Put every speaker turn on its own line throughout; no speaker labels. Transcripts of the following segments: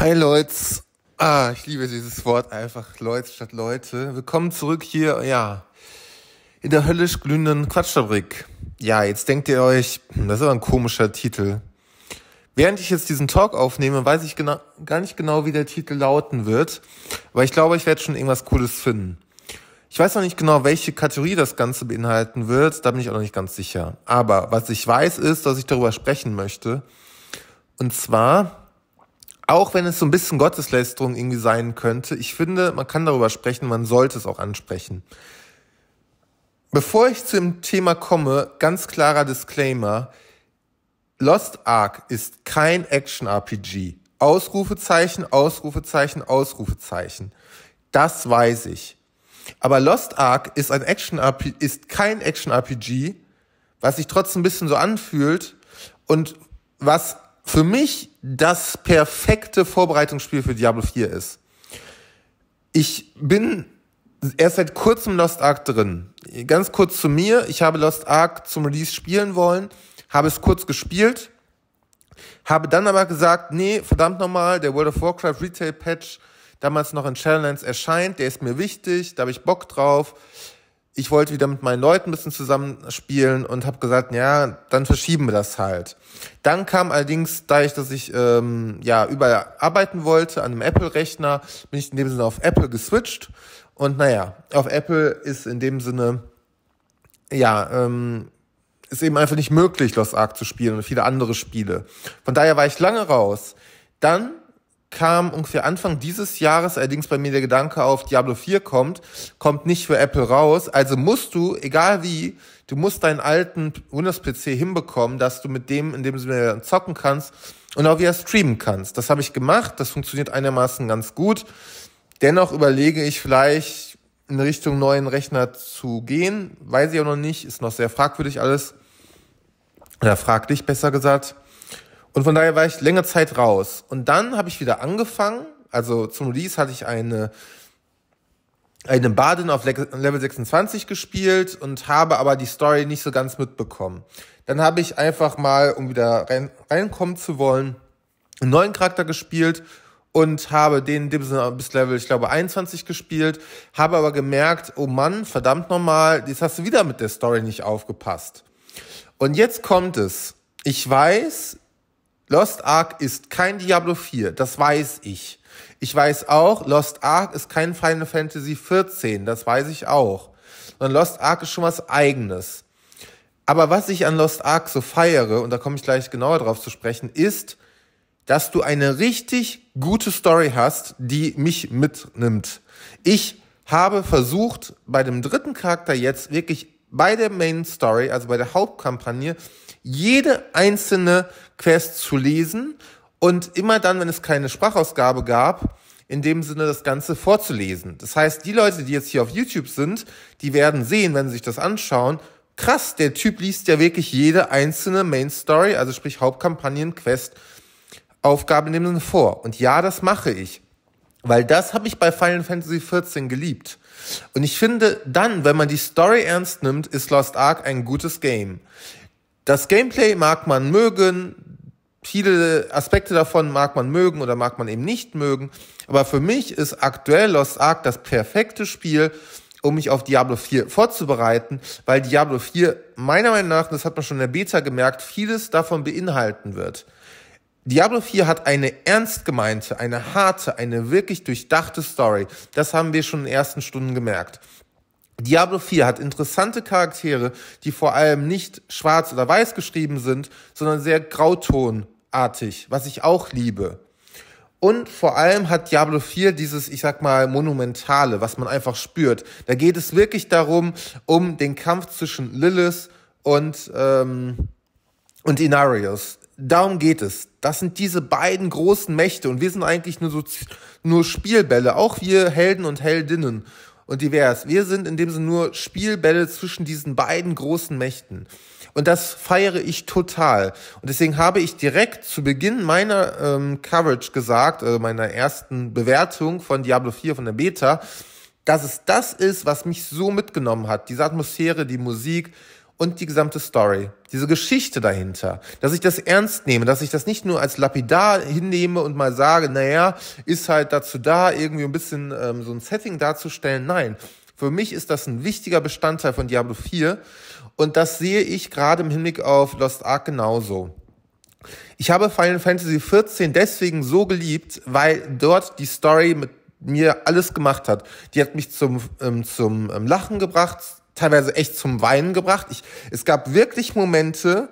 Hi Leute. Ah, ich liebe dieses Wort einfach. Leute statt Leute. Willkommen zurück hier, ja, in der höllisch glühenden Quatschfabrik. Ja, jetzt denkt ihr euch, hm, das ist aber ein komischer Titel. Während ich jetzt diesen Talk aufnehme, weiß ich genau, gar nicht genau, wie der Titel lauten wird. Aber ich glaube, ich werde schon irgendwas Cooles finden. Ich weiß noch nicht genau, welche Kategorie das Ganze beinhalten wird. Da bin ich auch noch nicht ganz sicher. Aber was ich weiß, ist, dass ich darüber sprechen möchte. Und zwar auch wenn es so ein bisschen Gotteslästerung irgendwie sein könnte, ich finde, man kann darüber sprechen, man sollte es auch ansprechen. Bevor ich zu dem Thema komme, ganz klarer Disclaimer. Lost Ark ist kein Action-RPG. Ausrufezeichen, Ausrufezeichen, Ausrufezeichen. Das weiß ich. Aber Lost Ark ist ein Action ist kein Action-RPG, was sich trotzdem ein bisschen so anfühlt und was für mich das perfekte Vorbereitungsspiel für Diablo 4 ist. Ich bin erst seit kurzem Lost Ark drin. Ganz kurz zu mir. Ich habe Lost Ark zum Release spielen wollen, habe es kurz gespielt, habe dann aber gesagt, nee, verdammt nochmal, der World of Warcraft Retail Patch, damals noch in Shadowlands erscheint, der ist mir wichtig, da habe ich Bock drauf ich wollte wieder mit meinen Leuten ein bisschen zusammenspielen und habe gesagt, ja, dann verschieben wir das halt. Dann kam allerdings, da ich, dass ich ähm, ja überall arbeiten wollte an einem Apple-Rechner, bin ich in dem Sinne auf Apple geswitcht. Und naja, auf Apple ist in dem Sinne, ja, ähm, ist eben einfach nicht möglich, Lost Ark zu spielen und viele andere Spiele. Von daher war ich lange raus. Dann kam ungefähr Anfang dieses Jahres allerdings bei mir der Gedanke auf, Diablo 4 kommt, kommt nicht für Apple raus. Also musst du, egal wie, du musst deinen alten Windows-PC hinbekommen, dass du mit dem, in dem du zocken kannst und auch wieder streamen kannst. Das habe ich gemacht, das funktioniert einigermaßen ganz gut. Dennoch überlege ich vielleicht in Richtung neuen Rechner zu gehen. Weiß ich auch noch nicht, ist noch sehr fragwürdig alles. Oder fraglich besser gesagt. Und von daher war ich länger Zeit raus. Und dann habe ich wieder angefangen. Also zum Release hatte ich eine, eine Badin auf Level 26 gespielt und habe aber die Story nicht so ganz mitbekommen. Dann habe ich einfach mal, um wieder rein, reinkommen zu wollen, einen neuen Charakter gespielt und habe den Dibson bis Level, ich glaube, 21 gespielt, habe aber gemerkt, oh Mann, verdammt nochmal, jetzt hast du wieder mit der Story nicht aufgepasst. Und jetzt kommt es. Ich weiß, Lost Ark ist kein Diablo 4, das weiß ich. Ich weiß auch, Lost Ark ist kein Final Fantasy 14, das weiß ich auch. Sondern Lost Ark ist schon was eigenes. Aber was ich an Lost Ark so feiere, und da komme ich gleich genauer drauf zu sprechen, ist, dass du eine richtig gute Story hast, die mich mitnimmt. Ich habe versucht, bei dem dritten Charakter jetzt wirklich bei der Main Story, also bei der Hauptkampagne, jede einzelne Quest zu lesen und immer dann, wenn es keine Sprachausgabe gab, in dem Sinne das Ganze vorzulesen. Das heißt, die Leute, die jetzt hier auf YouTube sind, die werden sehen, wenn sie sich das anschauen, krass, der Typ liest ja wirklich jede einzelne Main Story, also sprich Hauptkampagnen, Quest, Aufgabe in dem Sinne vor. Und ja, das mache ich. Weil das habe ich bei Final Fantasy XIV geliebt. Und ich finde, dann, wenn man die Story ernst nimmt, ist Lost Ark ein gutes Game. Das Gameplay mag man mögen, viele Aspekte davon mag man mögen oder mag man eben nicht mögen. Aber für mich ist aktuell Lost Ark das perfekte Spiel, um mich auf Diablo 4 vorzubereiten, weil Diablo 4 meiner Meinung nach, das hat man schon in der Beta gemerkt, vieles davon beinhalten wird. Diablo 4 hat eine ernst gemeinte, eine harte, eine wirklich durchdachte Story. Das haben wir schon in den ersten Stunden gemerkt. Diablo 4 hat interessante Charaktere, die vor allem nicht schwarz oder weiß geschrieben sind, sondern sehr grautonartig, was ich auch liebe. Und vor allem hat Diablo 4 dieses, ich sag mal, monumentale, was man einfach spürt. Da geht es wirklich darum, um den Kampf zwischen Lilith und, ähm, und Inarius darum geht es. Das sind diese beiden großen Mächte und wir sind eigentlich nur, so, nur Spielbälle, auch wir Helden und Heldinnen und divers. Wir sind in dem Sinne nur Spielbälle zwischen diesen beiden großen Mächten. Und das feiere ich total. Und deswegen habe ich direkt zu Beginn meiner ähm, Coverage gesagt, also meiner ersten Bewertung von Diablo 4 von der Beta, dass es das ist, was mich so mitgenommen hat. Diese Atmosphäre, die Musik, und die gesamte Story, diese Geschichte dahinter, dass ich das ernst nehme, dass ich das nicht nur als lapidar hinnehme und mal sage, naja, ist halt dazu da, irgendwie ein bisschen ähm, so ein Setting darzustellen. Nein, für mich ist das ein wichtiger Bestandteil von Diablo 4 und das sehe ich gerade im Hinblick auf Lost Ark genauso. Ich habe Final Fantasy XIV deswegen so geliebt, weil dort die Story mit mir alles gemacht hat. Die hat mich zum, ähm, zum ähm, Lachen gebracht, teilweise echt zum Weinen gebracht. Ich, es gab wirklich Momente,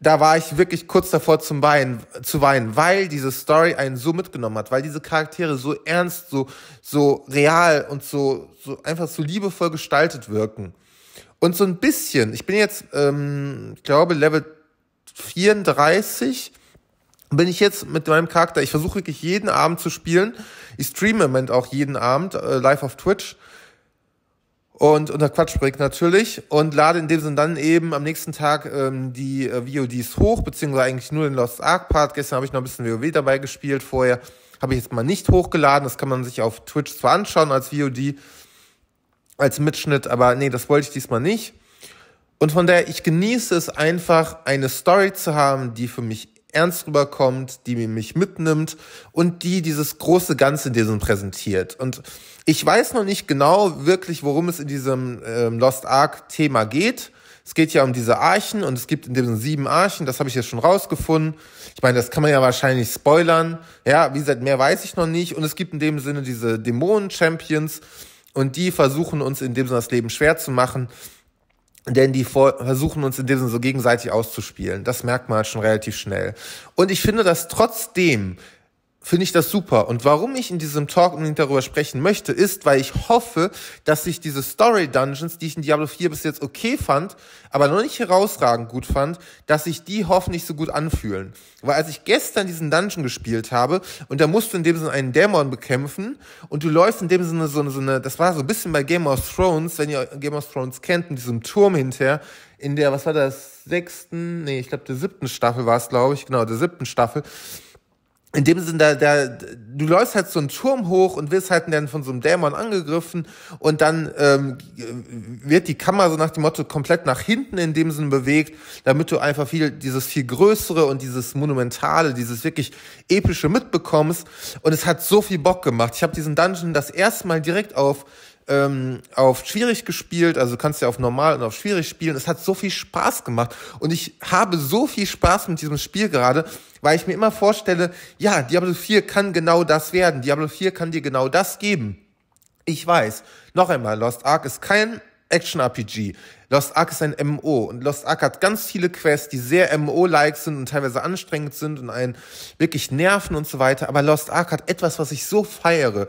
da war ich wirklich kurz davor zum Weinen, zu weinen, weil diese Story einen so mitgenommen hat, weil diese Charaktere so ernst, so, so real und so, so einfach so liebevoll gestaltet wirken. Und so ein bisschen, ich bin jetzt, ähm, ich glaube, Level 34 bin ich jetzt mit meinem Charakter, ich versuche wirklich jeden Abend zu spielen. Ich streame im Moment auch jeden Abend äh, live auf Twitch und unter Quatsch bringt natürlich und lade in dem Sinne dann eben am nächsten Tag ähm, die äh, VODs hoch, beziehungsweise eigentlich nur den Lost Ark Part. Gestern habe ich noch ein bisschen WoW dabei gespielt, vorher habe ich jetzt mal nicht hochgeladen. Das kann man sich auf Twitch zwar anschauen als VOD, als Mitschnitt, aber nee, das wollte ich diesmal nicht. Und von daher, ich genieße es einfach, eine Story zu haben, die für mich ernst rüberkommt, die mich mitnimmt und die dieses große Ganze in diesem präsentiert. Und ich weiß noch nicht genau wirklich, worum es in diesem ähm, Lost Ark-Thema geht. Es geht ja um diese Archen und es gibt in dem sieben Archen, das habe ich jetzt schon rausgefunden. Ich meine, das kann man ja wahrscheinlich spoilern. Ja, wie gesagt, mehr weiß ich noch nicht. Und es gibt in dem Sinne diese Dämonen-Champions und die versuchen uns in dem Sinne das Leben schwer zu machen denn die versuchen uns in diesem so gegenseitig auszuspielen. Das merkt man halt schon relativ schnell. Und ich finde dass trotzdem finde ich das super. Und warum ich in diesem Talk unbedingt darüber sprechen möchte, ist, weil ich hoffe, dass sich diese Story Dungeons, die ich in Diablo 4 bis jetzt okay fand, aber noch nicht herausragend gut fand, dass sich die hoffentlich so gut anfühlen. Weil als ich gestern diesen Dungeon gespielt habe, und da musst du in dem Sinne einen Dämon bekämpfen, und du läufst in dem Sinne so eine, so eine, das war so ein bisschen bei Game of Thrones, wenn ihr Game of Thrones kennt, in diesem Turm hinterher, in der, was war das, sechsten, nee, ich glaube, der siebten Staffel war es, glaube ich, genau, der siebten Staffel, in dem Sinne, da, da, du läufst halt so einen Turm hoch und wirst halt dann von so einem Dämon angegriffen und dann ähm, wird die Kammer so nach dem Motto komplett nach hinten in dem Sinne bewegt, damit du einfach viel, dieses viel Größere und dieses Monumentale, dieses wirklich Epische mitbekommst. Und es hat so viel Bock gemacht. Ich habe diesen Dungeon das erste Mal direkt auf ähm, auf schwierig gespielt, also du kannst ja auf normal und auf schwierig spielen. Es hat so viel Spaß gemacht und ich habe so viel Spaß mit diesem Spiel gerade, weil ich mir immer vorstelle, ja, Diablo 4 kann genau das werden. Diablo 4 kann dir genau das geben. Ich weiß. Noch einmal, Lost Ark ist kein Action-RPG. Lost Ark ist ein MO und Lost Ark hat ganz viele Quests, die sehr MO-like sind und teilweise anstrengend sind und einen wirklich nerven und so weiter. Aber Lost Ark hat etwas, was ich so feiere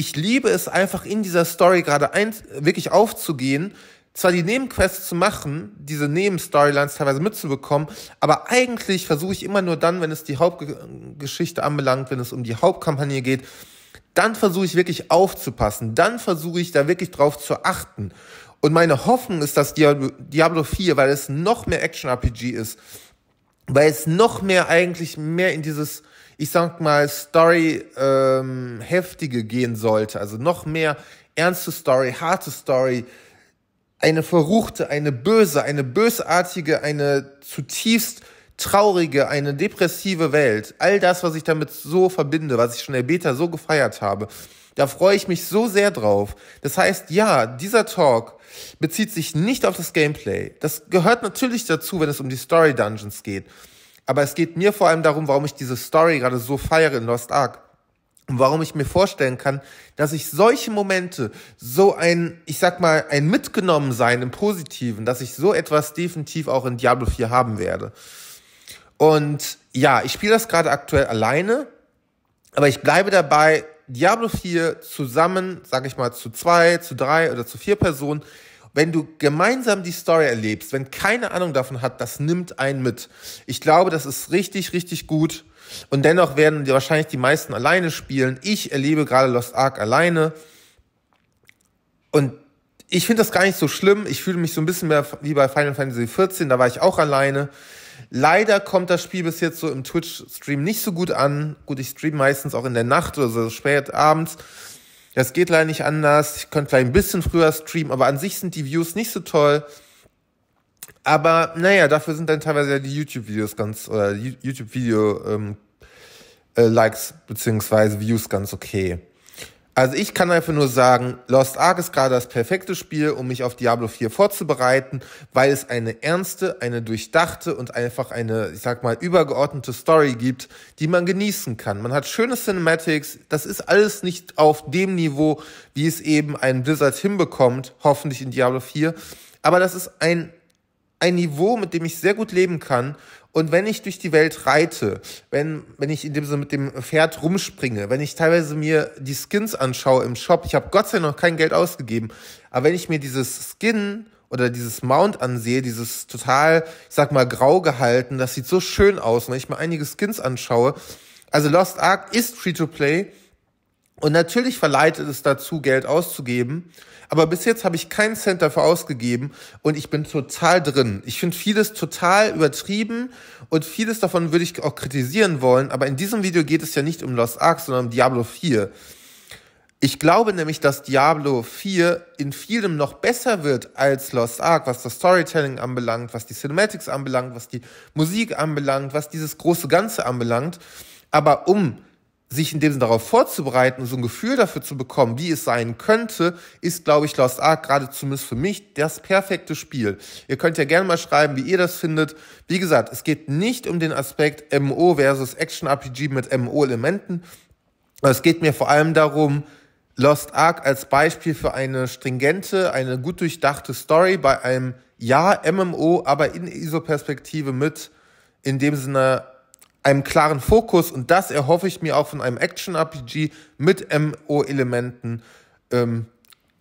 ich liebe es einfach in dieser Story gerade ein, wirklich aufzugehen, zwar die Nebenquests zu machen, diese Nebenstorylines teilweise mitzubekommen, aber eigentlich versuche ich immer nur dann, wenn es die Hauptgeschichte anbelangt, wenn es um die Hauptkampagne geht, dann versuche ich wirklich aufzupassen, dann versuche ich da wirklich drauf zu achten. Und meine Hoffnung ist, dass Diablo 4, weil es noch mehr Action-RPG ist, weil es noch mehr eigentlich mehr in dieses ich sag mal, Story ähm, heftige gehen sollte. Also noch mehr ernste Story, harte Story, eine verruchte, eine böse, eine bösartige, eine zutiefst traurige, eine depressive Welt. All das, was ich damit so verbinde, was ich schon der Beta so gefeiert habe, da freue ich mich so sehr drauf. Das heißt, ja, dieser Talk bezieht sich nicht auf das Gameplay. Das gehört natürlich dazu, wenn es um die Story Dungeons geht. Aber es geht mir vor allem darum, warum ich diese Story gerade so feiere in Lost Ark. Und warum ich mir vorstellen kann, dass ich solche Momente, so ein, ich sag mal, ein Mitgenommensein im Positiven, dass ich so etwas definitiv auch in Diablo 4 haben werde. Und ja, ich spiele das gerade aktuell alleine, aber ich bleibe dabei, Diablo 4 zusammen, sag ich mal, zu zwei, zu drei oder zu vier Personen, wenn du gemeinsam die Story erlebst, wenn keine Ahnung davon hat, das nimmt einen mit. Ich glaube, das ist richtig, richtig gut. Und dennoch werden die wahrscheinlich die meisten alleine spielen. Ich erlebe gerade Lost Ark alleine. Und ich finde das gar nicht so schlimm. Ich fühle mich so ein bisschen mehr wie bei Final Fantasy XIV, da war ich auch alleine. Leider kommt das Spiel bis jetzt so im Twitch-Stream nicht so gut an. Gut, ich streame meistens auch in der Nacht oder so spät abends. Das geht leider nicht anders. Ich könnte vielleicht ein bisschen früher streamen, aber an sich sind die Views nicht so toll. Aber naja, dafür sind dann teilweise ja die YouTube-Videos ganz, oder YouTube-Video-Likes ähm, äh, beziehungsweise Views ganz okay. Also ich kann einfach nur sagen, Lost Ark ist gerade das perfekte Spiel, um mich auf Diablo 4 vorzubereiten, weil es eine ernste, eine durchdachte und einfach eine, ich sag mal, übergeordnete Story gibt, die man genießen kann. Man hat schöne Cinematics, das ist alles nicht auf dem Niveau, wie es eben ein Blizzard hinbekommt, hoffentlich in Diablo 4, aber das ist ein ein Niveau, mit dem ich sehr gut leben kann. Und wenn ich durch die Welt reite, wenn, wenn ich in dem Sinne mit dem Pferd rumspringe, wenn ich teilweise mir die Skins anschaue im Shop, ich habe Gott sei Dank noch kein Geld ausgegeben, aber wenn ich mir dieses Skin oder dieses Mount ansehe, dieses total, ich sag mal, grau gehalten, das sieht so schön aus, wenn ich mir einige Skins anschaue. Also Lost Ark ist Free-to-Play, und natürlich verleitet es dazu, Geld auszugeben. Aber bis jetzt habe ich keinen Cent dafür ausgegeben und ich bin total drin. Ich finde vieles total übertrieben und vieles davon würde ich auch kritisieren wollen. Aber in diesem Video geht es ja nicht um Lost Ark, sondern um Diablo 4. Ich glaube nämlich, dass Diablo 4 in vielem noch besser wird als Lost Ark, was das Storytelling anbelangt, was die Cinematics anbelangt, was die Musik anbelangt, was dieses große Ganze anbelangt. Aber um sich in dem Sinne darauf vorzubereiten und so ein Gefühl dafür zu bekommen, wie es sein könnte, ist, glaube ich, Lost Ark gerade zumindest für mich das perfekte Spiel. Ihr könnt ja gerne mal schreiben, wie ihr das findet. Wie gesagt, es geht nicht um den Aspekt MO versus Action-RPG mit MO-Elementen. Es geht mir vor allem darum, Lost Ark als Beispiel für eine stringente, eine gut durchdachte Story bei einem ja MMO, aber in ISO-Perspektive mit in dem Sinne einem klaren Fokus und das erhoffe ich mir auch von einem Action-RPG mit MO-Elementen, ähm,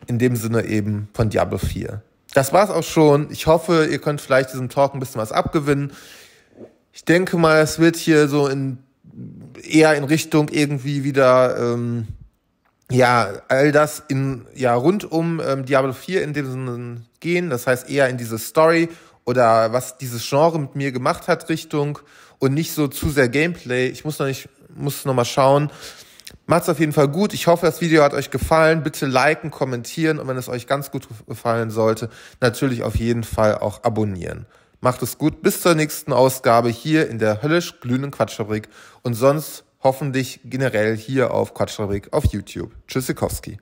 in dem Sinne eben von Diablo 4. Das war's auch schon. Ich hoffe, ihr könnt vielleicht diesem Talk ein bisschen was abgewinnen. Ich denke mal, es wird hier so in eher in Richtung irgendwie wieder ähm, ja all das in ja rund um ähm, Diablo 4 in dem Sinne gehen. Das heißt eher in diese Story oder was dieses Genre mit mir gemacht hat Richtung und nicht so zu sehr Gameplay. Ich muss noch nicht, muss noch mal schauen. Macht's auf jeden Fall gut. Ich hoffe, das Video hat euch gefallen. Bitte liken, kommentieren und wenn es euch ganz gut gefallen sollte, natürlich auf jeden Fall auch abonnieren. Macht es gut. Bis zur nächsten Ausgabe hier in der höllisch glühenden Quatschfabrik und sonst hoffentlich generell hier auf Quatschfabrik auf YouTube. Tschüssikowski.